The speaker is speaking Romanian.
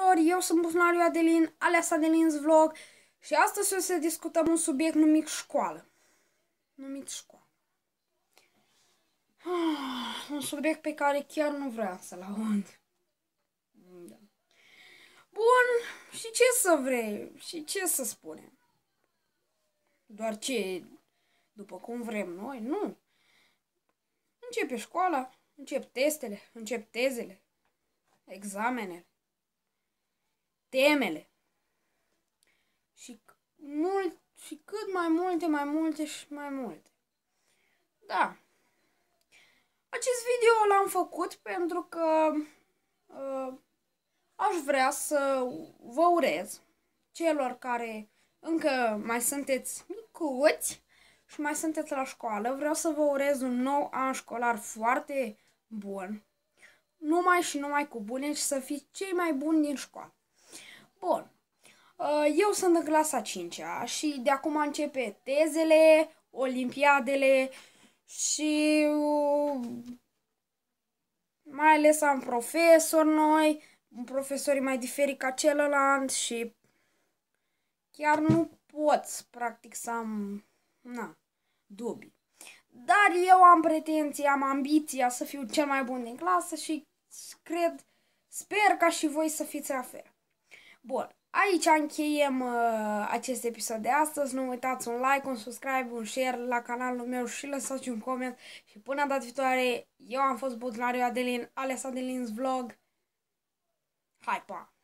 tuturor, eu sunt Bufnariu Adelin, ales Adelin's Vlog și astăzi o să discutăm un subiect numit școală. Numit școală. Ah, un subiect pe care chiar nu vreau să-l aud. Da. Bun, și ce să vrei? Și ce să spunem? Doar ce după cum vrem noi? Nu. Începe școala, încep testele, încep tezele, examenele temele. Și mult și cât mai multe, mai multe și mai multe. Da. Acest video l-am făcut pentru că uh, aș vrea să vă urez celor care încă mai sunteți micuți și mai sunteți la școală. Vreau să vă urez un nou an școlar foarte bun. Numai și numai cu bune și să fiți cei mai buni din școală. Bun. Uh, eu sunt în clasa 5 -a și de acum începe tezele, olimpiadele și uh, mai ales am profesor noi, un profesor mai diferit ca celălalt și chiar nu pot practic să am na, dubii. Dar eu am pretenții, am ambiția să fiu cel mai bun din clasă și cred, sper ca și voi să fiți la fel. Bun, aici încheiem uh, acest episod de astăzi. Nu uitați un like, un subscribe, un share la canalul meu și lăsați un coment. Și până data viitoare, eu am fost Butlariu Adelin, ales Adelin's Vlog. Hai, pa!